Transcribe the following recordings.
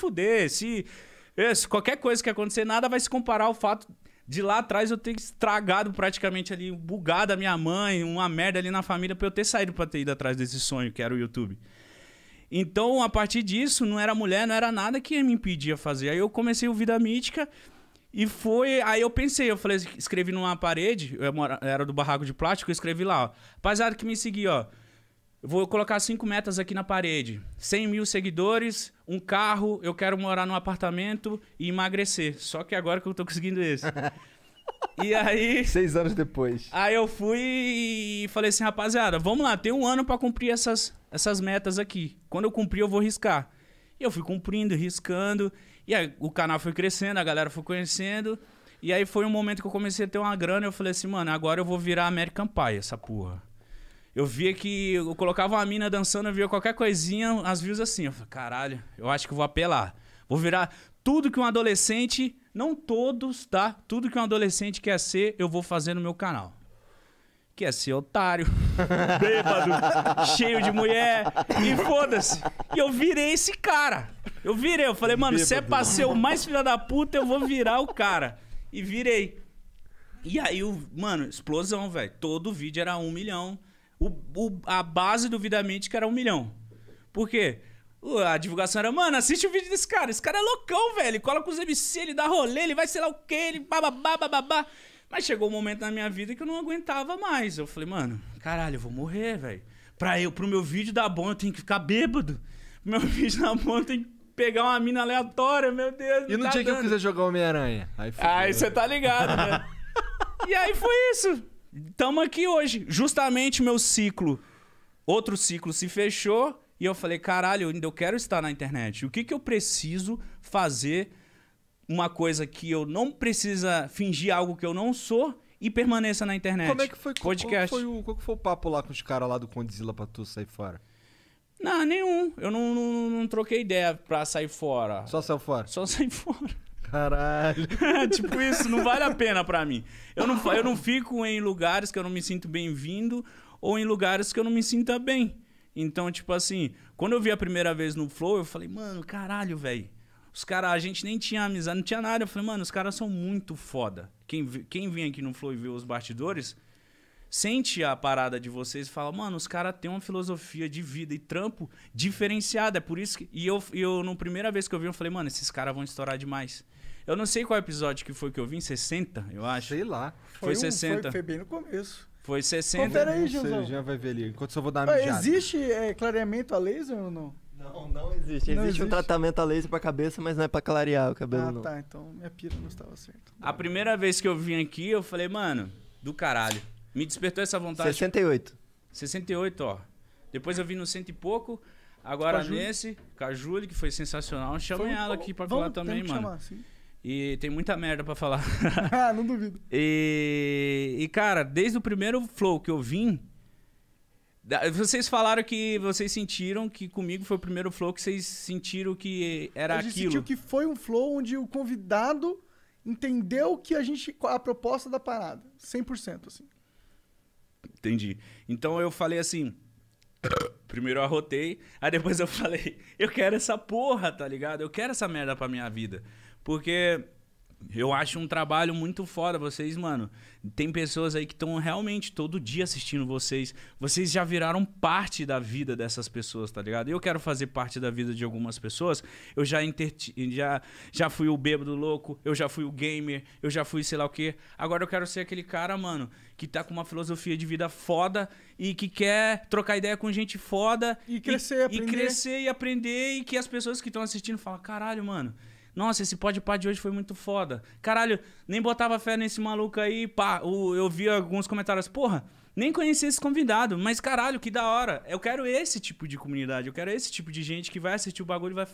fuder. Se, se qualquer coisa que acontecer, nada vai se comparar ao fato de lá atrás eu ter estragado praticamente ali, bugado a minha mãe, uma merda ali na família pra eu ter saído pra ter ido atrás desse sonho que era o YouTube. Então, a partir disso, não era mulher, não era nada que me impedia fazer. Aí eu comecei o Vida Mítica e foi. Aí eu pensei, eu falei, escrevi numa parede, eu era do barraco de plástico, eu escrevi lá, ó. Rapaziada que me seguia, ó vou colocar cinco metas aqui na parede. 100 mil seguidores, um carro, eu quero morar num apartamento e emagrecer. Só que agora que eu tô conseguindo isso. e aí... Seis anos depois. Aí eu fui e falei assim, rapaziada, vamos lá, tem um ano para cumprir essas, essas metas aqui. Quando eu cumprir, eu vou riscar. E eu fui cumprindo, riscando. E aí o canal foi crescendo, a galera foi conhecendo. E aí foi um momento que eu comecei a ter uma grana. Eu falei assim, mano, agora eu vou virar American Pie, essa porra. Eu via que eu colocava uma mina dançando, eu via qualquer coisinha, as views assim. Eu falei, caralho, eu acho que vou apelar. Vou virar tudo que um adolescente, não todos, tá? Tudo que um adolescente quer ser, eu vou fazer no meu canal. Que é ser otário, bêbado, cheio de mulher, e foda-se. E eu virei esse cara. Eu virei, eu falei, mano, se é pra ser o mais filho da puta, eu vou virar o cara. E virei. E aí, mano, explosão, velho. Todo vídeo era um milhão. O, o, a base do Vidamente que era um milhão. Por quê? A divulgação era, mano, assiste o vídeo desse cara. Esse cara é loucão, velho. Ele cola com os MC, ele dá rolê, ele vai sei lá o quê, ele bababá, bababá. Mas chegou um momento na minha vida que eu não aguentava mais. Eu falei, mano, caralho, eu vou morrer, velho. Pra eu, pro meu vídeo dar bom, eu tenho que ficar bêbado. Pro meu vídeo dar bom, eu tenho que pegar uma mina aleatória, meu Deus. E no tá dia dando. que eu quiser jogar Homem-Aranha? Aí você tá ligado, né? e aí foi isso. Estamos aqui hoje. Justamente meu ciclo, outro ciclo se fechou e eu falei, caralho, eu ainda quero estar na internet. O que, que eu preciso fazer uma coisa que eu não precisa fingir algo que eu não sou e permaneça na internet. Como é que foi? Podcast. Qual, foi o, qual foi o papo lá com os caras lá do Condzilla pra tu sair fora? Não, nenhum. Eu não, não, não troquei ideia pra sair fora. Só saiu fora? Só saí fora. Caralho. tipo isso, não vale a pena para mim. Eu não, eu não fico em lugares que eu não me sinto bem-vindo ou em lugares que eu não me sinta bem. Então, tipo assim, quando eu vi a primeira vez no Flow, eu falei, mano, caralho, velho. Os caras, a gente nem tinha amizade, não tinha nada. Eu falei, mano, os caras são muito foda. Quem, quem vem aqui no Flow e vê os bastidores, sente a parada de vocês e fala, mano, os caras têm uma filosofia de vida e trampo diferenciada. É por isso que. E eu, eu, na primeira vez que eu vi, eu falei, mano, esses caras vão estourar demais. Eu não sei qual episódio que foi que eu vim, 60, eu acho. Sei lá. Foi, foi um, 60. Foi, foi bem no começo. Foi 60. Confere aí, Você Já vai ver ali. Enquanto só vou dar uma mijada. Existe é, clareamento a laser ou não? Não, não existe. existe, existe, um tratamento a laser pra cabeça, mas não é pra clarear o cabelo, ah, não. tá. Então minha pira não estava certa. A primeira vez que eu vim aqui, eu falei, mano, do caralho. Me despertou essa vontade. 68. 68, ó. Depois eu vim no cento e pouco. Agora nesse, Cajuli, que foi sensacional. Chama foi, ela aqui pra falar também, mano. Chamar, sim. E tem muita merda para falar. ah, não duvido. E, e, cara, desde o primeiro flow que eu vim. Vocês falaram que vocês sentiram que comigo foi o primeiro flow que vocês sentiram que era aquilo. A gente aquilo. sentiu que foi um flow onde o convidado entendeu que a gente a proposta da parada, 100% assim. Entendi. Então eu falei assim, primeiro eu arrotei, aí depois eu falei, eu quero essa porra, tá ligado? Eu quero essa merda pra minha vida. Porque eu acho um trabalho muito foda. Vocês, mano, tem pessoas aí que estão realmente todo dia assistindo vocês. Vocês já viraram parte da vida dessas pessoas, tá ligado? Eu quero fazer parte da vida de algumas pessoas. Eu já, já, já fui o bêbado louco, eu já fui o gamer, eu já fui sei lá o quê. Agora eu quero ser aquele cara, mano, que tá com uma filosofia de vida foda e que quer trocar ideia com gente foda. E crescer, e, aprender. E crescer e aprender. E que as pessoas que estão assistindo falam, caralho, mano nossa, esse pode de hoje foi muito foda. Caralho, nem botava fé nesse maluco aí, pá. eu vi alguns comentários, porra, nem conhecia esse convidado, mas caralho, que da hora. Eu quero esse tipo de comunidade, eu quero esse tipo de gente que vai assistir o bagulho e vai.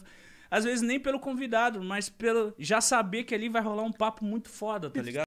Às vezes nem pelo convidado, mas pelo já saber que ali vai rolar um papo muito foda, tá ligado?